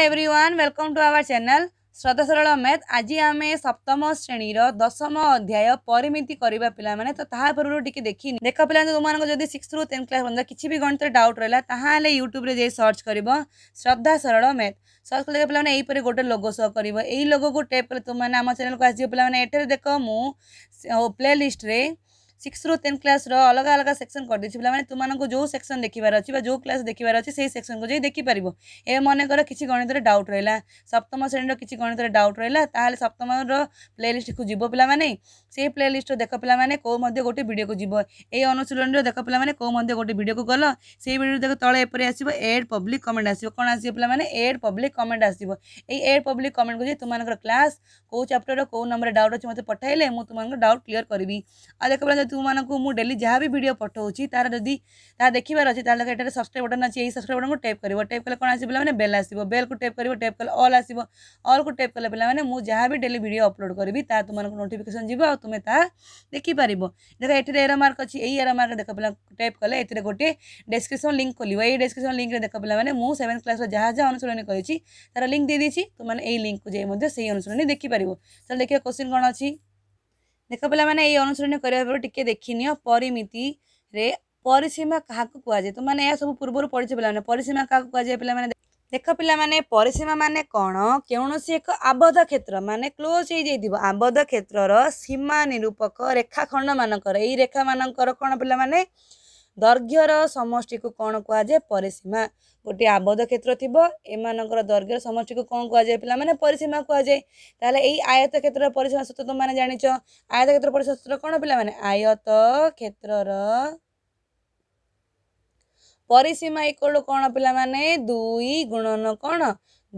every everyone welcome to our channel Shraddha सरल math आज आम सप्तम श्रेणीर दशम अध्याय परिमिति करवा पाने तो ता पूर्व टी देखनी देख पे तुमको जब सिक्स रू टेन्थ क्लास पर्यटन किसी भी गणित डाउट रहा है यूट्यूब सर्च कर श्रद्धा सरल मैथ सर्च कर पे यहीपर गोटे लोगो सो कर यही लोगो को टेप कले आम चेल को आस पे देख मु प्ले लिस्ट सिक्स रु टेन क्लास अलग अलग सेक्शन कर देछि पिला तुमको जो सेक्शन देखार अच्छी जो क्लास देखिबार अछि सेही सेक्शन को जाइए देखि ए मने कर किसी गणित डाउट रहा सप्तम श्रेणी किसी गणित डाउट रहा है सप्तम प्ले लिस्ट को जीव पाने से प्ले लिस्ट देख देखो को गोटे भिड को जीव ए अनुशीलन देख पे पिला को गोटे भिड को गल से भिड देख तले एपरे आसीबो एड पब्लिक कमेंट आस कौन आस पिला एड पब्लिक कमेंट आस एड पब्लिक कमेंट को जे क्लास कौ चैप्टर कौ नंबर डाउट अच्छे मतलब पठाइले मु तुमको डाउट क्लीयर करी आ देख पाला तुमक मुझ डेली जहाँ भी भिड पठाऊँ तार जी देखार अच्छे तक ये सब्सक्राइब बटन अच्छी सब्सक्राइब बटन को टेप कर टेप कले कौन आसा मैंने बेल आसो बेल को टेप कर टेप कले अल आस अल को टेप कले पे मुझे जहाँ भी डेली भिड अपलोड करी तुमको नोटिकेसन जी और तुम्हें देखिपार देख ये एर मार्क अच्छे एर मार्क देख पाला टेप कले ए गोटे डेस्क्रिप्सन लिंक खोल ये डेस्क्रिप्सन लिंक देख पे मुझ सेवेन् क्लास जहाँ जहाँ अनुसरण करी लिंक दे दी तुमने यही लिंक को जाए अनुसरण देखिपार देखिए क्वेश्चन कौन अच्छी ଦେଖ ପିଲାମାନେ ଏଇ ଅନୁସରଣ କରିବା ପରେ ଟିକେ ଦେଖିନିଅ ପରିମିତିରେ ପରିସୀମା କାହାକୁ କୁହାଯାଏ ତୁମମାନେ ଏହା ସବୁ ପୂର୍ବରୁ ପଢ଼ିଛ ପିଲାମାନେ ପରିସୀମା କାହାକୁ କୁହାଯାଏ ପିଲାମାନେ ଦେଖ ପିଲାମାନେ ପରିସୀମା ମାନେ କ'ଣ କୌଣସି ଏକ ଆବଦ୍ଧ କ୍ଷେତ୍ର ମାନେ କ୍ଲୋଜ୍ ହେଇଯାଇଥିବ ଆବଦ୍ଧ କ୍ଷେତ୍ରର ସୀମା ନିରୂପକ ମାନଙ୍କର ଏଇ ରେଖାମାନଙ୍କର କ'ଣ ପିଲାମାନେ ଦୈର୍ଘ୍ୟର ସମଷ୍ଟିକୁ କ'ଣ କୁହାଯାଏ ପରିସୀମା ଗୋଟିଏ ଆବଦ୍ଧ କ୍ଷେତ୍ର ଥିବ ଏମାନଙ୍କର ଦୈର୍ଘ୍ୟ ସମଷ୍ଟିକୁ କ'ଣ କୁହାଯାଏ ପିଲାମାନେ ପରିସୀମା କୁହାଯାଏ ତାହେଲେ ଏଇ ଆୟତ କ୍ଷେତ୍ରର ପରିସୀମା ସୂତ୍ର ତୁମମାନେ ଜାଣିଛ ଆୟତ କ୍ଷେତ୍ର ପରିସୀମା ସୂତ୍ର କ'ଣ ପିଲାମାନେ ଆୟତ କ୍ଷେତ୍ରର ପରିସୀମା ଇକ୍ୱାଲ୍ କ'ଣ ପିଲାମାନେ ଦୁଇ ଗୁଣନ କ'ଣ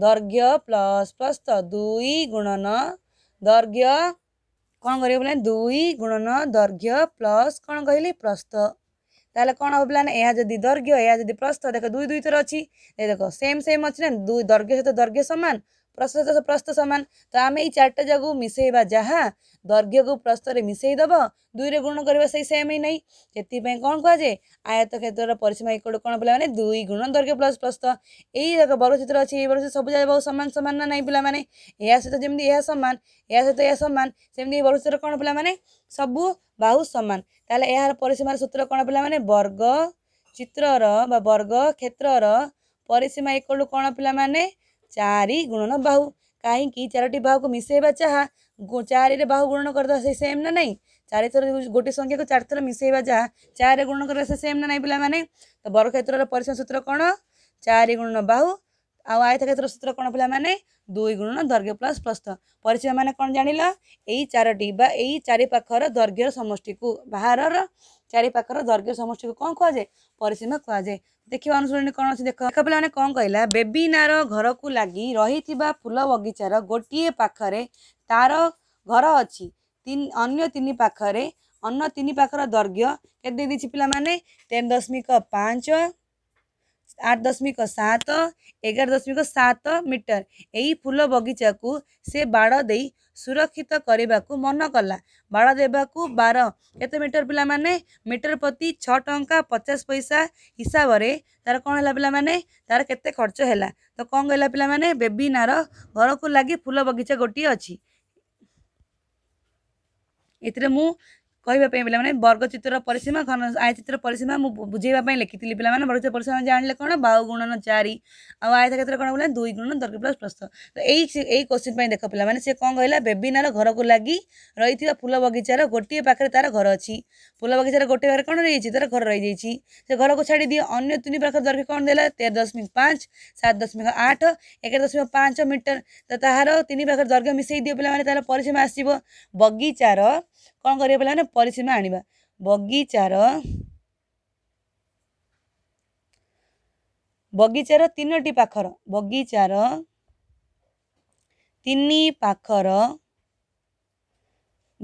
ଦୈର୍ଘ୍ୟ ପ୍ଲସ୍ ପ୍ଲସ୍ ତ ଦୁଇ ଗୁଣନ ଦୈର୍ଘ୍ୟ କ'ଣ କରିବ ପିଲାମାନେ ଦୁଇ ଗୁଣନ ଦୈର୍ଘ୍ୟ ପ୍ଲସ୍ କ'ଣ କହିଲି ପ୍ରସ୍ତ त यहाँ जुन दर्ग्यु प्रस्तो दुई दुई तर अहिले दर्ग्यो दर्ग्य समान ପ୍ରସ୍ତୁତ ପ୍ରସ୍ତ ସମାନ ତ ଆମେ ଏଇ ଚାରିଟା ଯାକୁ ମିଶାଇବା ଯାହା ଦୈର୍ଘ୍ୟକୁ ପ୍ରସ୍ତରେ ମିଶାଇ ଦେବ ଦୁଇରେ ଗୁଣ କରିବା ସେଇ ସେମ୍ ହିଁ ନାହିଁ ସେଥିପାଇଁ କ'ଣ କୁହାଯାଏ ଆୟତ କ୍ଷେତ୍ରର ପରିସୀମା ଏକଡ଼ କ'ଣ ପିଲାମାନେ ଦୁଇ ଗୁଣ ଦୈର୍ଘ୍ୟ ପ୍ଲସ୍ ପ୍ରସ୍ତ ଏଇ ଯାକ ବରଚିତ୍ର ଅଛି ଏଇ ବରଚିତ୍ର ସବୁ ଯାକ ସମାନ ସମାନ ନା ନାହିଁ ପିଲାମାନେ ଏହା ସହିତ ଯେମିତି ଏହା ସମାନ ଏହା ସହିତ ଏହା ସମାନ ସେମିତି ଏଇ ବରଚିତ୍ର କ'ଣ ପିଲାମାନେ ସବୁ ବାହୁ ସମାନ ତାହେଲେ ଏହାର ପରିସୀମାର ସୂତ୍ର କ'ଣ ପିଲାମାନେ ବର୍ଗ ଚିତ୍ରର ବା ବର୍ଗ କ୍ଷେତ୍ରର ପରିସୀମା ଏକଡ଼ୁ କ'ଣ ପିଲାମାନେ चारि गुणन बाहु कहीँक चारोटी बाहु मिसै चाह रे बाहु गुणन से सेम नै चारिथर संख्या संख्याको चार थोर रे गुणन चारिणन से सेम नै बर क्षेत्र परिस्रम सूत्र चारि गुणन बाहु आउ आयत क्षेत्र सूत्र माने दुई गुणन दर्ग्य प्लस प्रस्त परिसम्म मै चारोटा ए चारिपा दर्घ्यर समि को बाहरर ଚାରିପାଖର ଦୈର୍ଘ୍ୟ ସମଷ୍ଟିକୁ କ'ଣ କୁହାଯାଏ ପରିସୀମା କୁହାଯାଏ ଦେଖିବା ଅନୁସରଣୀ କ'ଣ ଅଛି ଦେଖ ଦେଖ ପିଲାମାନେ କ'ଣ କହିଲା ବେବିନାର ଘରକୁ ଲାଗି ରହିଥିବା ଫୁଲ ବଗିଚାର ଗୋଟିଏ ପାଖରେ ତାର ଘର ଅଛି ଅନ୍ୟ ତିନି ପାଖରେ ଅନ୍ୟ ତିନି ପାଖର ଦୈର୍ଘ୍ୟ କେତେ ଦେଇଦେଇଛି ପିଲାମାନେ ତେର ଦଶମିକ ପାଞ୍ଚ ଆଠ ଦଶମିକ ସାତ ଏଗାର ଦଶମିକ ସାତ ମିଟର ଏହି ଫୁଲ ବଗିଚାକୁ ସେ ବାଡ଼ ଦେଇ सुरक्षित बाड़ा देबाकु देवा बारत मिटर पहिला मिटर प्रति छ पचास पैसा हिसाबले तर तार पान खर्च होला कहाँ पि बेबी नरको लागि फुल बगिचा गोटी अझ कहाँपू पहिला मर्गचित र परिसीमा घन आयतचित् परिसीमा बुझै लेखिदि पहिला बर्गचित परिसीमा जाँदै कहाँ बाह गुणन चाहिँ आउ आयत क्षेत्र किन बना दुई गुणन दर्ग्य प्लस प्रश्न क्वेसन पाँच देख पहिला मैले सँग बेबिनाल घरको लागि फूल बगिचार गोटिए पाखेर तार घर अझ फुल बगिचार गोटिए पाखेर किन रहेछ तार घर रहे अन्य तिन पाखर दर्घ्य कन् ते दशमिक पाँच सात दशमिक आठ एघार दशमिक पाँच मिटर तार तिन पाख द मसै दि पहिला त परिसीमा आस बगिचार क्या पहिला परिसीमा आगिचार बगिचार तिनटी पाखर बगिचार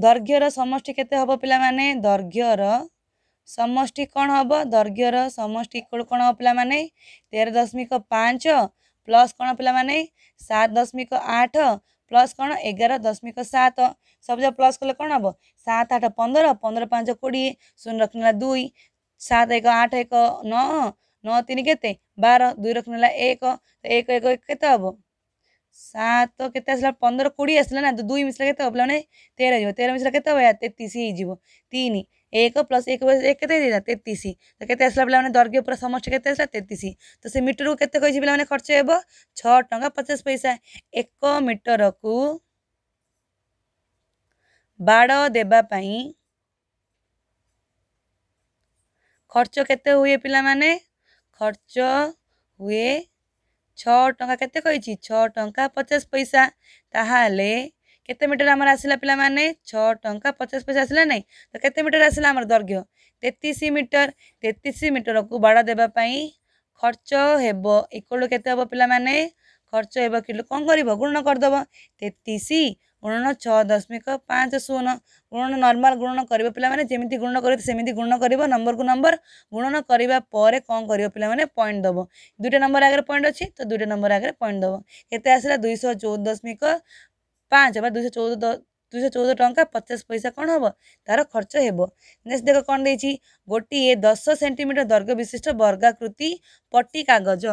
दैर्घ्य समष्टि हे पानी दैर्घ्य समष्टि कन् हैर समष्टि कला दशमिक पाँच प्लस कला दशमिक आठ प्लस कगार दशमिक सत सब जगह प्लस कले कौन हम सात आठ पंदर पंद्रह पाँच कोड़े शून्य रखा दुई सात एक आठ एक नौ नौ तीन के बार दुई रखा एक तो एक एक कत सात के पंदर कोड़े आसला ना तो दुई मिसा के पे तेरह जीव तेरह मिसा के तेतीस ही तीन एक प्लस एक प्लस एक केतला तेतीस तो कैसे आसला पे दर्ग पर समस्त केतीस तो से मीटर को कैसे कही पे खर्च हो छा पचास पैसा एक मीटर को बाड़ देवाई खर्च के हुए पिला खर्च हुए छा के छा पचास पैसा ताहले केते मीटर आम आसला पिला माने छा पचास पैसा आसला ना तो केते मीटर आसला आम दर्घ्य तेतीस मीटर तेतीस मीटर को बाड़ देवाई खर्च हेब एक कोलो के खर्च हे कि कौन कर गुण करदेव तेतीस ଗୁଣନ ଛଅ ଦଶମିକ ପାଞ୍ଚ ଶୂନ ଗୁଣନ ନର୍ମାଲ ଗୁଣନ କରିବ ପିଲାମାନେ ଯେମିତି ଗୁଣନ କରିବେ ସେମିତି ଗୁଣନ କରିବ ନମ୍ବରକୁ ନମ୍ବର ଗୁଣନ କରିବା ପରେ କ'ଣ କରିବ ପିଲାମାନେ ପଏଣ୍ଟ ଦେବ ଦୁଇଟା ନମ୍ବର ଆଗରେ ପଏଣ୍ଟ ଅଛି ତ ଦୁଇଟା ନମ୍ବର ଆଗରେ ପଏଣ୍ଟ ଦେବ କେତେ ଆସିଲା ଦୁଇଶହ ଚଉଦ ଦଶମିକ ପାଞ୍ଚ ବା ଦୁଇଶହ ଚଉଦ ଦୁଇଶହ ଚଉଦ ଟଙ୍କା ପଚାଶ ପଇସା କ'ଣ ହେବ ତା'ର ଖର୍ଚ୍ଚ ହେବ ନେକ୍ସଟ ଦେଖ କ'ଣ ଦେଇଛି ଗୋଟିଏ ଦଶ ସେଣ୍ଟିମିଟର ଦର୍ଘ ବିଶିଷ୍ଟ ବର୍ଗାକୃତି ପଟି କାଗଜ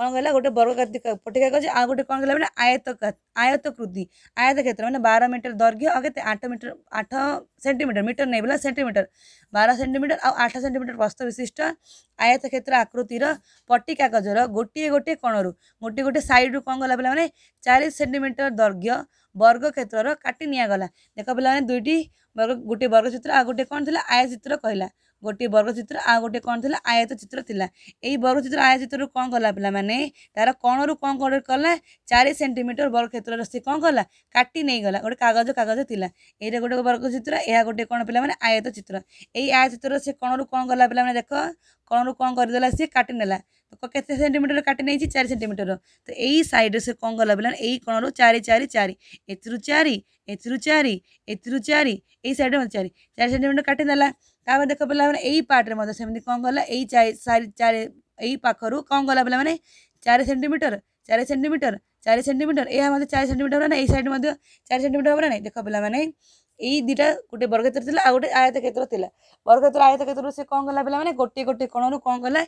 କ'ଣ କହିଲା ଗୋଟେ ବର୍ଗକାତି ପଟିକା ଗଛ ଆଉ ଗୋଟେ କ'ଣ କହିଲା ମାନେ ଆୟତ ଆୟତକୃତି ଆୟତ କ୍ଷେତ୍ର ମାନେ ବାର ମିଟର ଦୈର୍ଘ୍ୟ ଆଉ କେତେ ଆଠ ମିଟର ଆଠ ସେଣ୍ଟିମିଟର ମିଟର ନେଇ ବୋଲା ସେଣ୍ଟିମିଟର ବାର ସେଣ୍ଟିମିଟର ଆଉ ଆଠ ସେଣ୍ଟିମିଟର ପ୍ରସ୍ତ ବିଶିଷ୍ଟ ଆୟତ କ୍ଷେତ୍ର ଆକୃତିର ପଟି କାଗଜର ଗୋଟିଏ ଗୋଟିଏ କଣରୁ ଗୋଟିଏ ଗୋଟିଏ ସାଇଡ଼ରୁ କ'ଣ ଗଲା ପିଲାମାନେ ଚାଳିଶ ସେଣ୍ଟିମିଟର ଦୈର୍ଘ୍ୟ ବର୍ଗ କ୍ଷେତ୍ରର କାଟି ନିଆଗଲା ଦେଖ ପିଲାମାନେ ଦୁଇଟି ବର୍ଗ ଗୋଟିଏ ବର୍ଗ ଚିତ୍ର ଆଉ ଗୋଟିଏ କ'ଣ ଥିଲା ଆୟଚିତ୍ର କହିଲା ଗୋଟିଏ ବର୍ଗଚିତ୍ର ଆଉ ଗୋଟିଏ କ'ଣ ଥିଲା ଆୟତ ଚିତ୍ର ଥିଲା ଏଇ ବର୍ଗଚିତ୍ର ଆୟତ ଚିତ୍ରରୁ କ'ଣ କଲା ପିଲାମାନେ ତା'ର କଣରୁ କ'ଣ କ'ଣ କଲା ଚାରି ସେଣ୍ଟିମିଟର ବର୍ଗକ୍ଷେତ୍ରର ସେ କ'ଣ କଲା କାଟି ନେଇଗଲା ଗୋଟେ କାଗଜ କାଗଜ ଥିଲା ଏଇଟା ଗୋଟେ ବର୍ଗଚିତ୍ର ଏହା ଗୋଟେ କ'ଣ ପିଲାମାନେ ଆୟତ ଚିତ୍ର ଏଇ ଆୟତ ଚିତ୍ରର ସେ କଣରୁ କ'ଣ କଲା ପିଲାମାନେ ଦେଖ କଣରୁ କ'ଣ କରିଦେଲା ସିଏ କାଟି ନେଲା ତ କେତେ ସେଣ୍ଟିମିଟର କାଟି ନେଇଛି ଚାରି ସେଣ୍ଟିମିଟର ତ ଏଇ ସାଇଡ଼ରେ ସେ କ'ଣ କଲା ପିଲାମାନେ ଏଇ କଣରୁ ଚାରି ଚାରି ଚାରି ଏଥିରୁ ଚାରି এথিরু চারি এথিরু চারি এই সাইডে মধ্যে চারি চারি সাইডে মধ্যে কাটিদেলা তাপরে দেখ পিলামানে এই পার্টরে মধ্যে সেমতি কম গলা এই চারি চারি এই পাখরু কম গলা পিলামানে চারি সেন্টিমিটর চারি সেন্টিমিটর চারি সেন্টিমিটর এ মধ্যে চারি সেন্টিমিটর হব না এই সাইড মধ্যে চারি সেন্টিমিটর হব না দেখ পিলামানে दुटा गोटे बर्गक्षेत्र आ गए आयत क्षेत्र थी बर्गक्षेत्र आयत क्षेत्र से कौन गला पे मैंने गोटे गोटे कोण रू कौन गला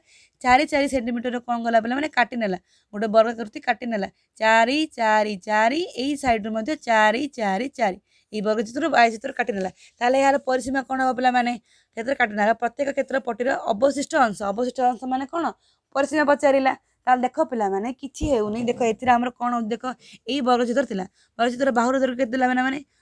चारि चार सेमिटर कौन गला पे मैंने काटिनेला गोटे बर्गकृति काटिनेला चार चार चार यही सैड रू चार चार चारि ये बर्गचित्र आयचित्र काटिनेला तेल यार परिसीमा कौन हो पाला मैंने क्षेत्र काटिनेला प्रत्येक क्षेत्र पटीर अवशिष्ट अंश अवशिष्ट अंश मैंने कौन परिसीमा पचारा ताल देख पे मैंने किसी हो देख ए कौन देख यही बर्गचित्र बर्गचित्र बाहर दर्ग के मैंने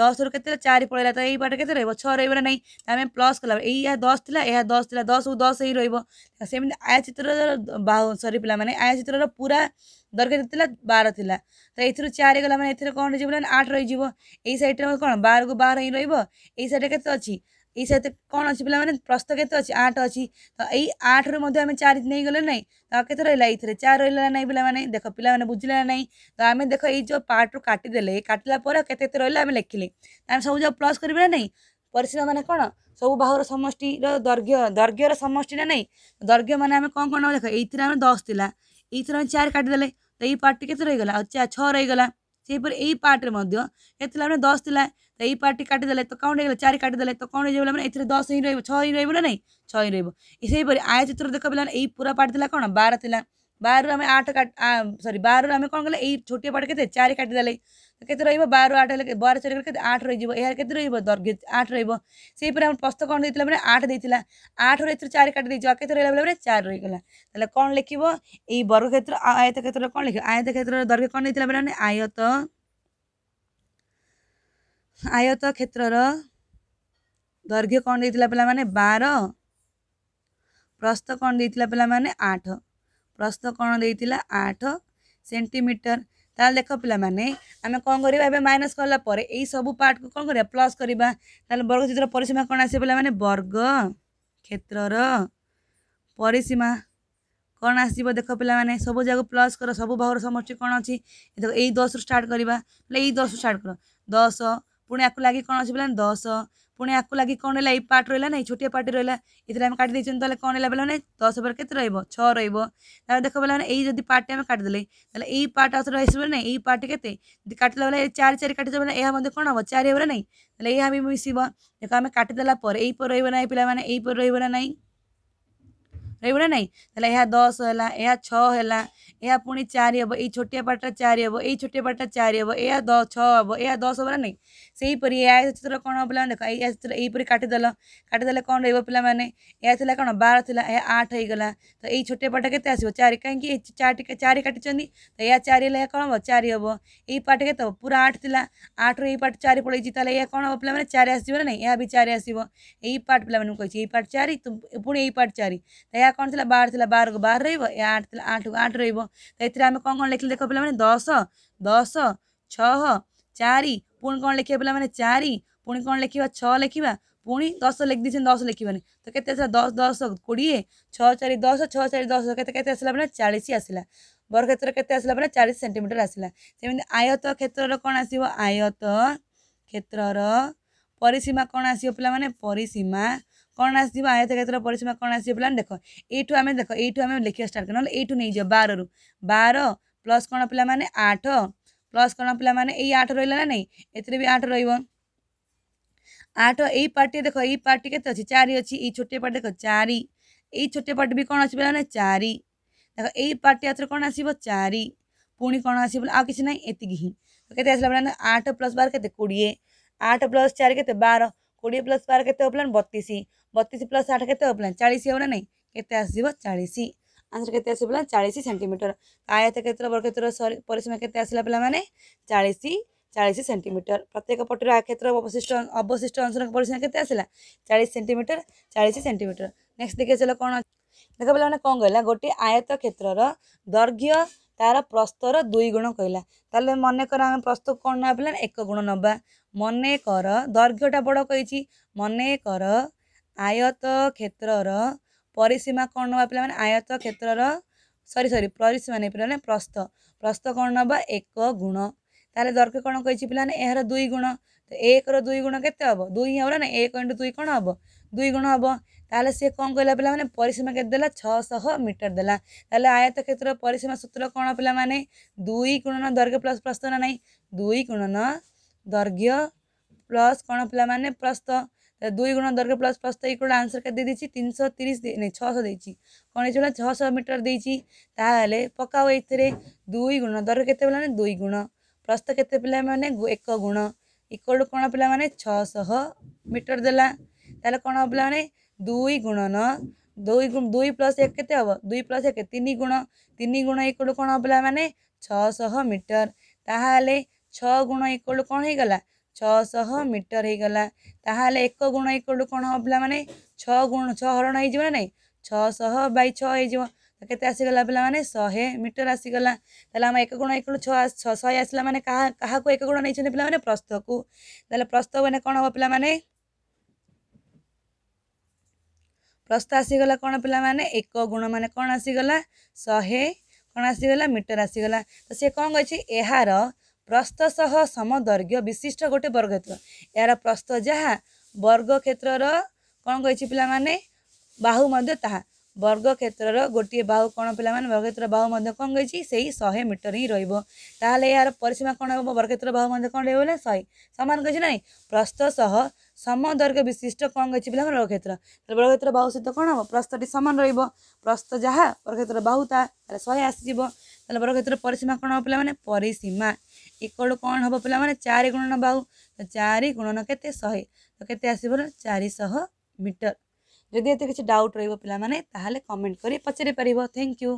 ଦଶରୁ କେତେ ଥିଲା ଚାରି ପଳେଇଲା ତ ଏଇ ବାଟ କେତେ ରହିବ ଛଅ ରହିବ ନା ନାହିଁ ଆମେ ପ୍ଲସ୍ କଲା ଏଇ ଏହା ଦଶ ଥିଲା ଏହା ଦଶ ଥିଲା ଦଶକୁ ଦଶ ହେଇ ରହିବ ସେମିତି ଆୟ ଚିତ୍ରର ସରି ପିଲାମାନେ ଆୟ ଚିତ୍ରର ପୁରା ଦରକାର ଥିଲା ବାର ଥିଲା ତ ଏଥିରୁ ଚାରି ଗଲା ମାନେ ଏଥିରେ କ'ଣ ରହିଯିବ ନା ଆଠ ରହିଯିବ ଏଇ ସାଇଡ଼୍ରେ କ'ଣ ବାରକୁ ବାର ହିଁ ରହିବ ଏଇ ସାଇଡ଼୍ରେ କେତେ ଅଛି ये सहित कौन अच्छे पे प्रस्त के आठ अच्छी तो यही आठ रू आम चार नहींगले ना तो कैसे रहा ये चार रही ना पे देख पे बुझे ना तो आम देख यो पार्ट रू काटे काटा कत रहा लिखिले आम सब जो प्लस करें ना परिश्रम मैंने कौन सब बाहर समष्टि दर्घ्य दर्घ्यर समष्टि ना नहीं दर्घ्य मैंने आम कौन कौन देख ये आम दस था ये चार काटिदे तो यही पार्टी के छः रहीगला से पार्ट्रे कैसे दस था তো এই পার্টি কাটি দিলে তো কাউন্ট হয়ে গেল চারি কাটি দিলে তো কাউন্ট হয়ে যাবে মানে এতে দশ ହିଁ ରହିବ ଛଅ ହିଁ ରହିବ ନା ନାହିଁ ଛଅ ହିଁ ରହିବ ସେହିପରି ଆୟ ଚିତ୍ର ଦେଖ ପିଲାମାନେ ଏଇ ପୁରା ପାର୍ଟ ଥିଲା କ'ଣ ବାର ଥିଲା ବାରରୁ ଆମେ ଆଠ ସରି ବାରରୁ ଆମେ କ'ଣ କଲେ ଏଇ ଛୋଟିଆ ପାର୍ଟ କେତେ ଚାରି କାଟିଦେଲେ କେତେ ରହିବ ବାର ଆଠ ହେଲେ ବାର ଚାରି କେତେ ଆଠ ରହିଯିବ ଏହାର କେତେ ରହିବ ଦର୍ଘ ଆଠ ରହିବ ସେହିପରି ଆମ ପ୍ରସ୍ତ କ'ଣ ଦେଇଥିଲା ମାନେ ଆଠ ଦେଇଥିଲା ଆଠରୁ ଏଥିରୁ ଚାରି କାଟି ଦେଇଯିବ କେତେ ରହିଲା ବେଳେ ଚାରି ରହିଗଲା ତାହେଲେ କ'ଣ ଲେଖିବ ଏଇ ବର୍ଗ କ୍ଷେତ୍ର ଆୟତ କ୍ଷେତ୍ରରେ କ'ଣ ଲେଖିବ ଆୟତ କ୍ଷେତ୍ରର ଦୈର୍ଘ୍ୟ କ'ଣ ଦେଇଥିଲା ମାନେ ଆୟତ आयत क्षेत्र र दैर्घ्य कण दैला पेला मैंने बार प्रस्त कण देता पेला मैंने आठ प्रस्त कण देता आठ सेमिटर ताल देख पे आम कौन कर माइनस कला सब पार्ट को कौन कर प्लस करवा वर्ग चित्र परिसीमा कौन आस पे वर्ग क्षेत्र परिसीमा कौन आस देख पे सब जगह प्लस कर सब भाग समी कौन अच्छी देख य दस रु स्टार्ट करवा दस रु स्टार्ट कर दस पुणे या लगे कौन आस पाला दस पुणे आपको लगे कौन रहा है ये पार्ट रहा ना छोटिया पार्ट रहा तो ये आम काटे तो कौन रहा बोला दस पर कैसे रोब छ रोबे देख बोला ये जब पार्टी आम काटदे तो पार्ट आस रही आसपे ना यही पार्ट के काटे बोला चार चार काटे बोले यहाँ मैं कौन हम चार हो रहा ना तो यहाँ भी मिसीब देख आम काटिदेला पर रहा पे मैंने रही रही ना तो यह दस है यह छाला यह पुणी चार हे ये छोटिया पार्टा चार हे ये छोटिया पार्टा चार हे ए छब ए दस हम ना से हीपरी ए आया चित्र कौन हम पे देख चित्र यहीपर का काटिदेले कौन रही है पे यह कौन बार था यह आठ हो गला तो यही छोटे पार्टा के चार कहीं चार चार काट तो यह चार कौन हम चार हे यही पार्ट के पूरा आठ था आठ रही पार्ट चार पड़ी तेल यह कौन हम पे चार आसो ना यह भी चार आसो पार्ट पे कही पार्ट चार पुणी यही पार्ट चार तो यह कौन थी बार था बार को बार रही आठ था आठ आठ रही है ତ ଏଥିରେ ଆମେ କ'ଣ କ'ଣ ଲେଖିଲେ ଦେଖ ପିଲାମାନେ ଦଶ ଦଶ ଛଅ ଚାରି ପୁଣି କ'ଣ ଲେଖିବା ପିଲାମାନେ ଚାରି ପୁଣି କ'ଣ ଲେଖିବା ଛଅ ଲେଖିବା ପୁଣି ଦଶ ଲେଖିଦେଇଛନ୍ତି ଦଶ ଲେଖିବାନି ତ କେତେ ଆସିଲା ଦଶ ଦଶ କୋଡ଼ିଏ ଛଅ ଚାରି ଦଶ ଛଅ ଚାରି ଦଶ କେତେ କେତେ ଆସିଲା ପିଲା ଚାଳିଶ ଆସିଲା ବରକ୍ଷେତ୍ର କେତେ ଆସିଲା ପିଲା ଚାଳିଶ ସେଣ୍ଟିମିଟର ଆସିଲା ସେମିତି ଆୟତ କ୍ଷେତ୍ରର କ'ଣ ଆସିବ ଆୟତ କ୍ଷେତ୍ରର ପରିସୀମା କ'ଣ ଆସିବ ପିଲାମାନେ ପରିସୀମା କ'ଣ ଆସିବ ଆୟତ କ୍ଷେତ୍ର ପରିସୀମା କ'ଣ ଆସିବ ପିଲାମାନେ ଦେଖ ଏଇଠୁ ଆମେ ଦେଖ ଏଇଠୁ ଆମେ ଲେଖିବା ଷ୍ଟାର୍ଟ କରିବା ନହେଲେ ଏଇଠୁ ନେଇଯିବ ବାରରୁ ବାର ପ୍ଲସ୍ କ'ଣ ପିଲାମାନେ ଆଠ ପ୍ଲସ୍ କ'ଣ ପିଲାମାନେ ଏଇ ଆଠ ରହିଲା ନା ନାହିଁ ଏଥିରେ ବି ଆଠ ରହିବ ଆଠ ଏଇ ପାର୍ଟି ଦେଖ ଏଇ ପାର୍ଟି କେତେ ଅଛି ଚାରି ଅଛି ଏଇ ଛୋଟିଆ ପାର୍ଟି ଦେଖ ଚାରି ଏଇ ଛୋଟିଆ ପାର୍ଟି ବି କ'ଣ ଅଛି ପିଲାମାନେ ଚାରି ଦେଖ ଏଇ ପାର୍ଟି ଆଥରେ କ'ଣ ଆସିବ ଚାରି ପୁଣି କ'ଣ ଆସିବ ଆଉ କିଛି ନାହିଁ ଏତିକି ହିଁ କେତେ ଆସିଲା ପିଲାମାନେ ଆଠ ପ୍ଲସ୍ ବାର କେତେ କୋଡ଼ିଏ ଆଠ ପ୍ଲସ୍ ଚାରି କେତେ ବାର କୋଡ଼ିଏ ପ୍ଲସ୍ ବାର କେତେ ହେବ ବତିଶ ବତିଶ ପ୍ଲସ୍ ଆଠ କେତେ ହେବ ଚାଳିଶ ହେବ ନା ନାହିଁ କେତେ ଆସିବ ଚାଳିଶ ଆନ୍ସର କେତେ ଆସିବ ପିଲା ଚାଳିଶ ସେଣ୍ଟିମିଟର ଆୟତ କ୍ଷେତ୍ର ବର୍କ୍ଷେତ୍ର ପରିସୀମା କେତେ ଆସିଲା ପିଲାମାନେ ଚାଳିଶ ଚାଳିଶ ସେଣ୍ଟିମିଟର ପ୍ରତ୍ୟେକ ପଟର କ୍ଷେତ୍ର ଅବଶିଷ୍ଟ ଅବଶିଷ୍ଟ ଅଂଶର ପରିସୀମା କେତେ ଆସିଲା ଚାଳିଶ ସେଣ୍ଟିମିଟର ଚାଳିଶ ସେଣ୍ଟିମିଟର ନେକ୍ସଟ ଦେଖି ଚାଲ କ'ଣ ଦେଖ ପିଲାମାନେ କ'ଣ କହିଲା ଗୋଟିଏ ଆୟତ କ୍ଷେତ୍ରର ଦୈର୍ଘ୍ୟ ତାର ପ୍ରସ୍ତର ଦୁଇ ଗୁଣ କହିଲା ତାହେଲେ ମନେକର ଆମେ ପ୍ରସ୍ତ କ'ଣ ନେବା ପିଲା ଏକ ଗୁଣ ନେବା ମନେକର ଦୈର୍ଘ୍ୟଟା ବଡ଼ କହିଛି ମନେକର ଆୟତ କ୍ଷେତ୍ରର ପରିସୀମା କ'ଣ ନେବା ପିଲାମାନେ ଆୟତ କ୍ଷେତ୍ରର ସରି ସରି ପରିସୀମା ନେଇ ପିଲାମାନେ ପ୍ରସ୍ତ ପ୍ରସ୍ତ କ'ଣ ନେବା ଏକ ଗୁଣ ତାହେଲେ ଦୈର୍ଘ୍ୟ କ'ଣ କହିଛି ପିଲାମାନେ ଏହାର ଦୁଇ ଗୁଣ ତ ଏକର ଦୁଇ ଗୁଣ କେତେ ହେବ ଦୁଇ ହିଁ ହେବ ନା ଏକ ଇଣ୍ଟୁ ଦୁଇ କ'ଣ ହେବ ଦୁଇ ଗୁଣ ହେବ ତାହେଲେ ସିଏ କ'ଣ କହିଲା ପିଲାମାନେ ପରିସୀମା କେତେ ଦେଲା ଛଅଶହ ମିଟର ଦେଲା ତାହେଲେ ଆୟତ କ୍ଷେତ୍ର ପରିସୀମା ସୂତ୍ର କ'ଣ ପିଲାମାନେ ଦୁଇ ଗୁଣନ ଦୈର୍ଘ୍ୟ ପ୍ଲସ୍ ପ୍ରସ୍ତ ନା ନାହିଁ ଦୁଇ ଗୁଣନ ଦୈର୍ଘ୍ୟ ପ୍ଲସ୍ କ'ଣ ପିଲାମାନେ ପ୍ରସ୍ତ ଦୁଇ ଗୁଣ ଦୈର୍ଘ୍ୟ ପ୍ଲସ୍ ପ୍ରସ୍ତ ଇକ୍ୱାଲ୍ ଆନ୍ସର୍ କେତେ ଦେଇଛି ତିନିଶହ ତିରିଶ ନାଇଁ ଛଅଶହ ଦେଇଛି କ'ଣ ହେଇଛି ବୋଲେ ଛଅଶହ ମିଟର ଦେଇଛି ତାହେଲେ ପକାଅ ଏଥିରେ ଦୁଇ ଗୁଣ ଦୈର୍ଘ୍ୟ କେତେ ପିଲାମାନେ ଦୁଇ ଗୁଣ ପ୍ରସ୍ତ କେତେ ପିଲାମାନେ ଏକ ଗୁଣ ଇକ୍ୱାଲ୍ କ'ଣ ପିଲାମାନେ ଛଅଶହ ମିଟର ଦେଲା ତାହେଲେ କ'ଣ ପିଲାମାନେ ଦୁଇ ଗୁଣନ ଦୁଇ ଦୁଇ ପ୍ଲସ୍ ଏକ କେତେ ହେବ ଦୁଇ ପ୍ଲସ୍ ଏକ ତିନି ଗୁଣ ତିନି ଗୁଣ ଇକ୍ୱାଲ୍ କ'ଣ ହେବ ପିଲାମାନେ ଛଅଶହ ମିଟର ତାହେଲେ ଛଅ ଗୁଣ ଇକ୍ୱାଲ୍ କ'ଣ ହେଇଗଲା ଛଅଶହ ମିଟର ହେଇଗଲା ତାହେଲେ ଏକ ଗୁଣ ଇକ୍ୱାଲ୍ କ'ଣ ହେବ ପିଲାମାନେ ଛଅ ଗୁଣ ଛଅ ହରଣ ହେଇଯିବ ନା ନାହିଁ ଛଅଶହ ବାଇ ଛଅ ହେଇଯିବ କେତେ ଆସିଗଲା ପିଲାମାନେ ଶହେ ମିଟର ଆସିଗଲା ତାହେଲେ ଆମ ଏକ ଗୁଣ ଏକରୁ ଛଅ ଶହେ ଆସିଲା ମାନେ କାହା କାହାକୁ ଏକ ଗୁଣ ନେଇଛନ୍ତି ପିଲାମାନେ ପ୍ରସ୍ତକୁ ତାହେଲେ ପ୍ରସ୍ତ ମାନେ କ'ଣ ହେବ ପିଲାମାନେ ପ୍ରସ୍ତ ଆସିଗଲା କ'ଣ ପିଲାମାନେ ଏକ ଗୁଣ ମାନେ କ'ଣ ଆସିଗଲା ଶହେ କ'ଣ ଆସିଗଲା ମିଟର ଆସିଗଲା ତ ସିଏ କ'ଣ କହିଛି ଏହାର ପ୍ରସ୍ତ ସହ ସମଦୈର୍ଘ୍ୟ ବିଶିଷ୍ଟ ଗୋଟେ ବର୍ଗକ୍ଷେତ୍ର ଏହାର ପ୍ରସ୍ତ ଯାହା ବର୍ଗକ୍ଷେତ୍ରର କ'ଣ କହିଛି ପିଲାମାନେ ବାହୁ ମଧ୍ୟ ତାହା ବର୍ଗକ୍ଷେତ୍ରର ଗୋଟିଏ ବାହୁ କ'ଣ ପିଲାମାନେ ବର୍ଗକ୍ଷେତ୍ର ବାହୁ ମଧ୍ୟ କ'ଣ କହିଛି ସେଇ ଶହେ ମିଟର ହିଁ ରହିବ ତାହେଲେ ଏହାର ପରିସୀମା କ'ଣ ହେବ ବର୍ଗକ୍ଷେତ୍ର ବାହୁ ମଧ୍ୟ କ'ଣ ରହିବ ନା ଶହେ ସମାନ କହିଛି ନାହିଁ ପ୍ରସ୍ତ ସହ ସମଦୈର୍ଘ୍ୟ ବିଶିଷ୍ଟ କ'ଣ କହିଛି ପିଲାଙ୍କର ବଳକ୍ଷେତ୍ର ତାହେଲେ ବଳକ୍ଷେତ୍ର ବାହୁ ସହିତ କ'ଣ ହେବ ପ୍ରସ୍ତଟି ସମାନ ରହିବ ପ୍ରସ୍ତ ଯାହା ବଳକ୍ଷେତ୍ର ବାହୁ ତା ତାହେଲେ ଶହେ ଆସିଯିବ ତାହେଲେ ବଳକ୍ଷେତ୍ର ପରିସୀମା କ'ଣ ହେବ ପିଲାମାନେ ପରିସୀମା ଇକ୍ୱାଲ୍ କ'ଣ ହେବ ପିଲାମାନେ ଚାରି ଗୁଣନ ବାହୁ ତ ଚାରି ଗୁଣନ କେତେ ଶହେ ତ କେତେ ଆସିବ ଚାରିଶହ ମିଟର ଯଦି ଏତେ କିଛି ଡାଉଟ୍ ରହିବ ପିଲାମାନେ ତାହେଲେ କମେଣ୍ଟ କରି ପଚାରି ପାରିବ ଥ୍ୟାଙ୍କ ୟୁ